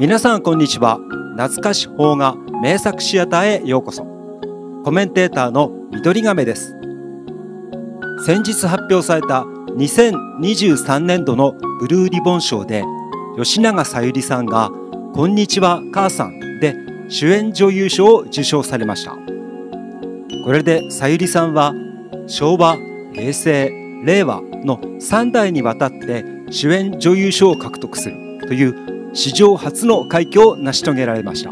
皆さんこんにちは懐かし邦画名作シアターへようこそコメンテーターの緑亀です先日発表された2023年度のブルーリボン賞で吉永小百合さんが「こんにちは母さん」で主演女優賞を受賞されましたこれで小百合さんは昭和平成令和の3代にわたって主演女優賞を獲得するという史上初の快挙を成し遂げられました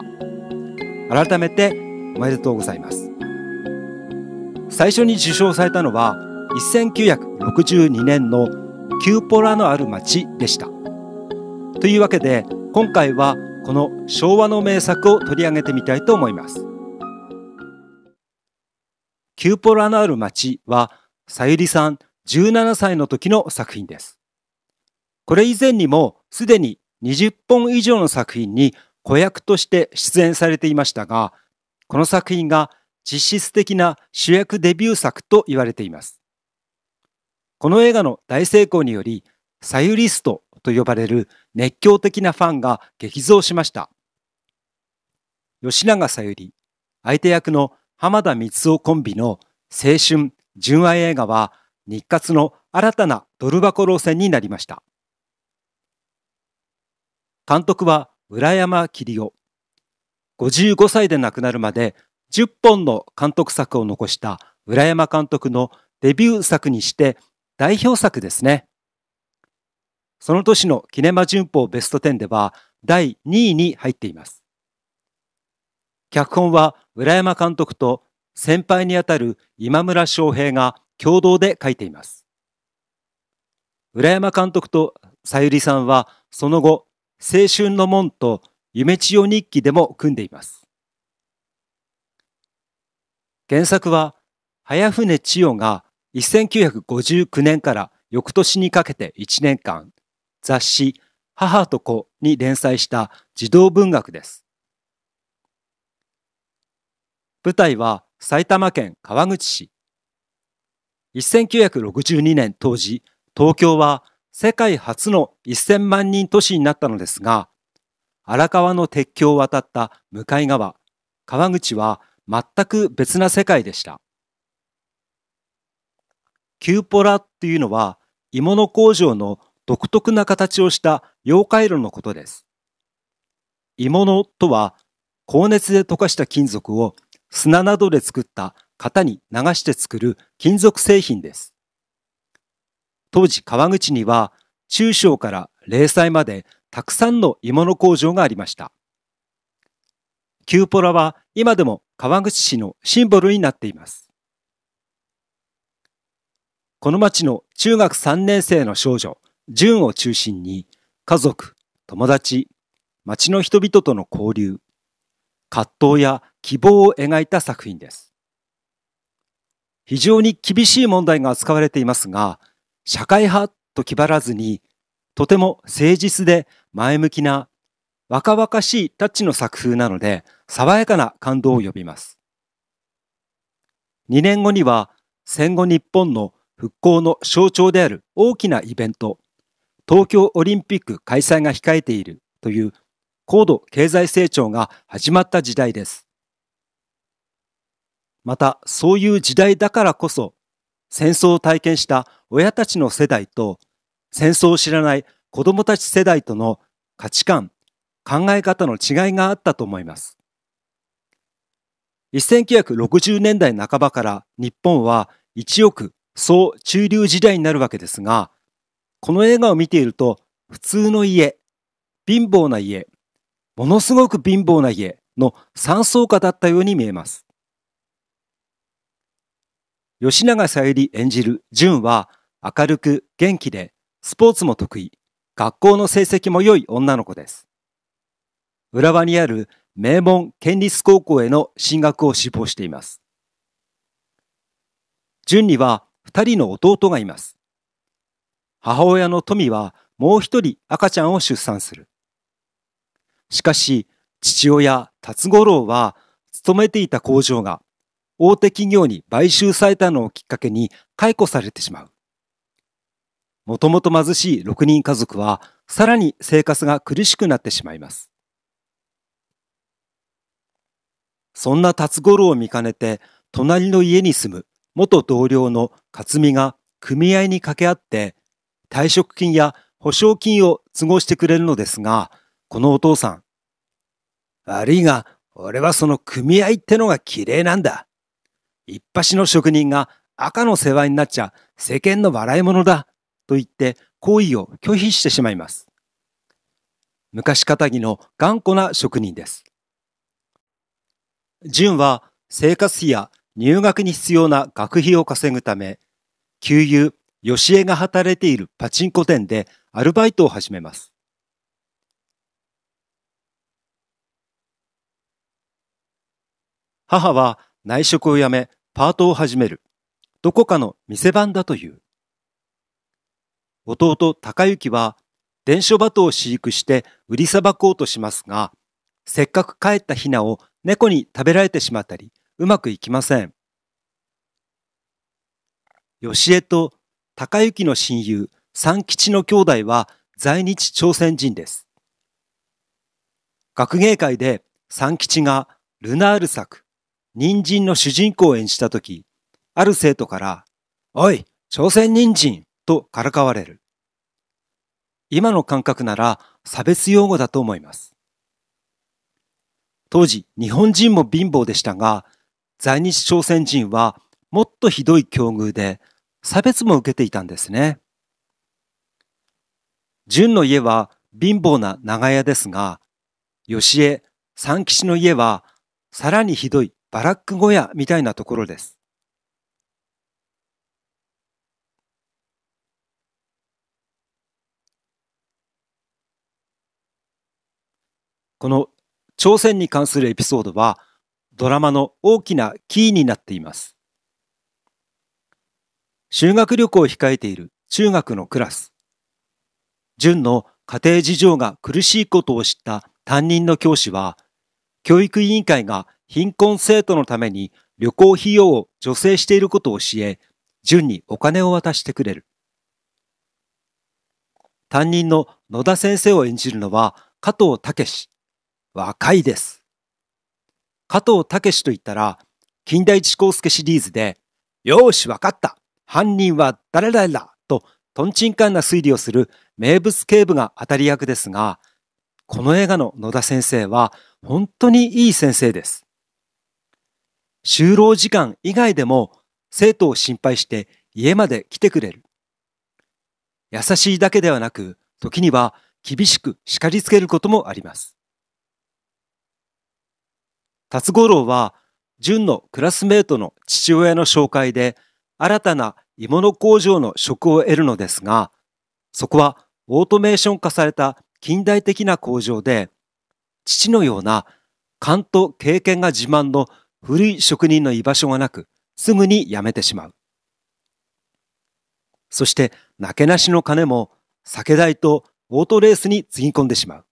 改めておめでとうございます最初に受賞されたのは1962年のキューポラのある町でしたというわけで今回はこの昭和の名作を取り上げてみたいと思いますキューポラのある町はさゆりさん17歳の時の作品ですこれ以前にもすでに20本以上の作品に子役として出演されていましたが、この作品が実質的な主役デビュー作と言われています。この映画の大成功により、サユリストと呼ばれる熱狂的なファンが激増しました。吉永さゆり、相手役の浜田光夫コンビの青春純愛映画は日活の新たなドル箱路線になりました。監督は村山桐夫。55歳で亡くなるまで10本の監督作を残した村山監督のデビュー作にして代表作ですね。その年のキネマ旬報ベスト10では第2位に入っています。脚本は村山監督と先輩にあたる今村翔平が共同で書いています。浦山監督とさゆりさんはその後青春の門と夢千代日記でも組んでいます。原作は、早船千代が1959年から翌年にかけて1年間、雑誌母と子に連載した児童文学です。舞台は埼玉県川口市。1962年当時、東京は世界初の1000万人都市になったのですが、荒川の鉄橋を渡った向かい側、川口は全く別な世界でした。キューポラっていうのは鋳物工場の独特な形をした溶解炉のことです。鋳物とは高熱で溶かした金属を砂などで作った型に流して作る金属製品です。当時川口には中小から零細までたくさんの鋳物工場がありました。キューポラは今でも川口市のシンボルになっています。この町の中学3年生の少女、純を中心に家族、友達、町の人々との交流、葛藤や希望を描いた作品です。非常に厳しい問題が扱われていますが、社会派と気張らずに、とても誠実で前向きな若々しいタッチの作風なので、爽やかな感動を呼びます。2年後には戦後日本の復興の象徴である大きなイベント、東京オリンピック開催が控えているという高度経済成長が始まった時代です。また、そういう時代だからこそ、戦争を体験した親たちの世代と戦争を知らない子供たち世代との価値観、考え方の違いがあったと思います。1960年代半ばから日本は一億総中流時代になるわけですが、この映画を見ていると、普通の家、貧乏な家、ものすごく貧乏な家の三層化だったように見えます。吉永小百合演じる純は明るく元気でスポーツも得意、学校の成績も良い女の子です。浦和にある名門県立高校への進学を志望しています。順には二人の弟がいます。母親の富はもう一人赤ちゃんを出産する。しかし、父親達五郎は勤めていた工場が大手企業に買収されたのをきっかけに解雇されてしまう。もともと貧しい6人家族は、さらに生活が苦しくなってしまいます。そんな辰五郎を見かねて、隣の家に住む元同僚の克美が組合に掛け合って、退職金や保証金を都合してくれるのですが、このお父さん。悪いが、俺はその組合ってのが綺麗なんだ。一発の職人が赤の世話になっちゃ世間の笑い者だ。と言って行為を拒否してしまいます。昔かたぎの頑固な職人です。純は生活費や入学に必要な学費を稼ぐため、旧友、しえが働いているパチンコ店でアルバイトを始めます。母は内職を辞め、パートを始める。どこかの店番だという。弟高行は伝書鳩を飼育して売りさばこうとしますが、せっかく帰ったヒナを猫に食べられてしまったり、うまくいきません。吉江と高行の親友、三吉の兄弟は在日朝鮮人です。学芸会で三吉がルナール作、人参の主人公を演じたとき、ある生徒から、おい、朝鮮人参とからかわれる。今の感覚なら差別用語だと思います。当時、日本人も貧乏でしたが、在日朝鮮人はもっとひどい境遇で差別も受けていたんですね。純の家は貧乏な長屋ですが、吉江、三吉の家はさらにひどいバラック小屋みたいなところです。この朝鮮に関するエピソードはドラマの大きなキーになっています。修学旅行を控えている中学のクラス。純の家庭事情が苦しいことを知った担任の教師は、教育委員会が貧困生徒のために旅行費用を助成していることを教え、純にお金を渡してくれる。担任の野田先生を演じるのは加藤武若いです。加藤武史といったら、近代一光介シリーズで、よーし、わかった犯人は誰々だと、とんちんかんな推理をする名物警部が当たり役ですが、この映画の野田先生は、本当にいい先生です。就労時間以外でも、生徒を心配して家まで来てくれる。優しいだけではなく、時には厳しく叱りつけることもあります。辰五郎は純のクラスメートの父親の紹介で新たな鋳物工場の職を得るのですが、そこはオートメーション化された近代的な工場で、父のような勘と経験が自慢の古い職人の居場所がなく、すぐに辞めてしまう。そして、なけなしの金も酒代とオートレースにつぎ込んでしまう。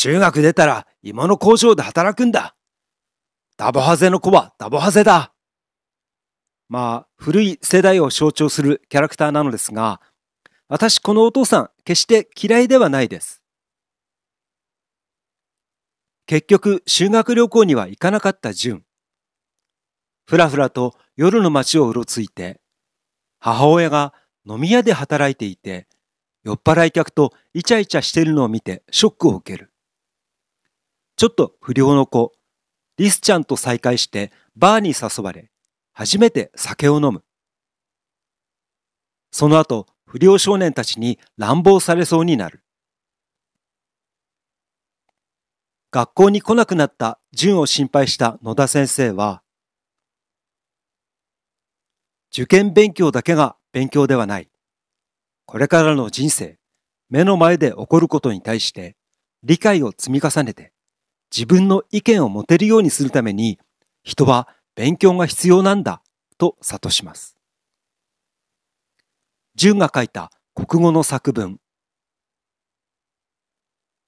中学出たら今の工場で働くんだ。ダボハゼの子はダボハゼだ。まあ、古い世代を象徴するキャラクターなのですが、私このお父さん、決して嫌いではないです。結局、修学旅行には行かなかった純。ふらふらと夜の街をうろついて、母親が飲み屋で働いていて、酔っ払い客とイチャイチャしてるのを見てショックを受ける。ちょっと不良の子、リスちゃんと再会してバーに誘われ、初めて酒を飲む。その後、不良少年たちに乱暴されそうになる。学校に来なくなった純を心配した野田先生は、受験勉強だけが勉強ではない。これからの人生、目の前で起こることに対して理解を積み重ねて自分の意見を持てるようにするために人は勉強が必要なんだと諭します。淳が書いた国語の作文。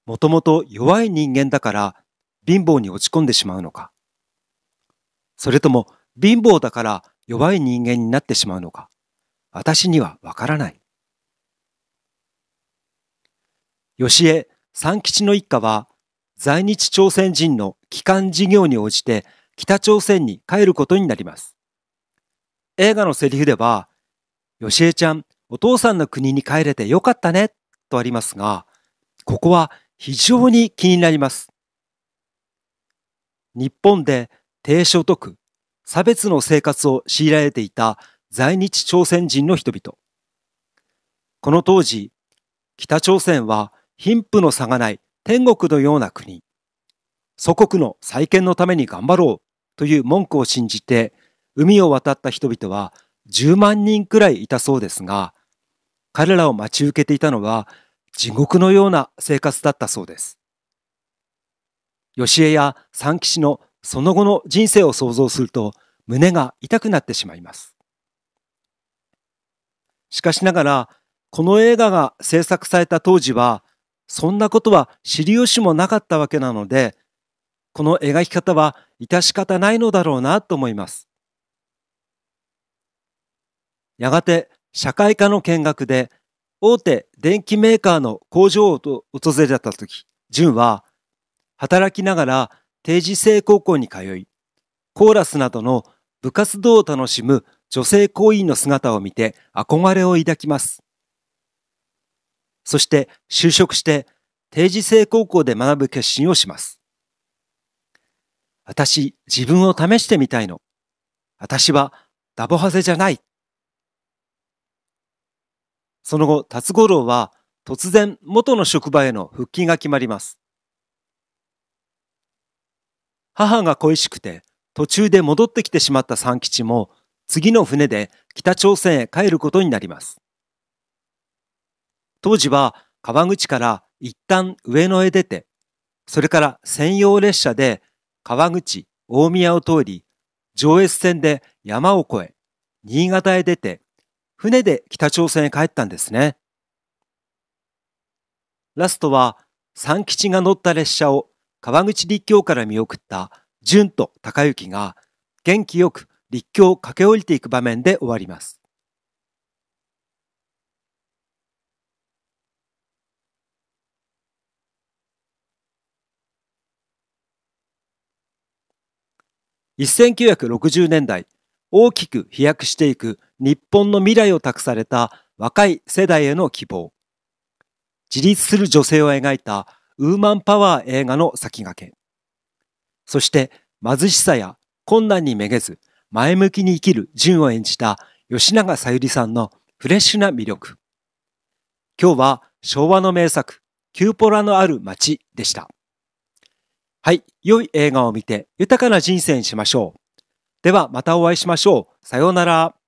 もともと弱い人間だから貧乏に落ち込んでしまうのか。それとも貧乏だから弱い人間になってしまうのか。私にはわからない。吉江三吉の一家は在日朝鮮人の帰還事業に応じて北朝鮮に帰ることになります。映画のセリフでは、よしえちゃん、お父さんの国に帰れてよかったね、とありますが、ここは非常に気になります。日本で低所得、差別の生活を強いられていた在日朝鮮人の人々。この当時、北朝鮮は貧富の差がない天国のような国、祖国の再建のために頑張ろうという文句を信じて、海を渡った人々は10万人くらいいたそうですが、彼らを待ち受けていたのは地獄のような生活だったそうです。吉江や三騎士のその後の人生を想像すると胸が痛くなってしまいます。しかしながら、この映画が制作された当時はそんなことは知り由もなかったわけなので、この描き方は致し方ないのだろうなと思います。やがて社会科の見学で大手電機メーカーの工場を訪れた時、淳は働きながら定時制高校に通い、コーラスなどの部活動を楽しむ女性行員の姿を見て憧れを抱きます。そして就職して定時制高校で学ぶ決心をします。私、自分を試してみたいの。私はダボハゼじゃない。その後、達五郎は突然元の職場への復帰が決まります。母が恋しくて途中で戻ってきてしまった三吉も次の船で北朝鮮へ帰ることになります。当時は川口から一旦上野へ出て、それから専用列車で川口、大宮を通り、上越線で山を越え、新潟へ出て、船で北朝鮮へ帰ったんですね。ラストは、三吉が乗った列車を川口立教から見送った淳と高行が元気よく立教を駆け下りていく場面で終わります。1960年代、大きく飛躍していく日本の未来を託された若い世代への希望。自立する女性を描いたウーマンパワー映画の先駆け。そして貧しさや困難にめげず前向きに生きる純を演じた吉永小百合さんのフレッシュな魅力。今日は昭和の名作、キューポラのある街でした。はい、良い映画を見て豊かな人生にしましょう。ではまたお会いしましょう。さようなら。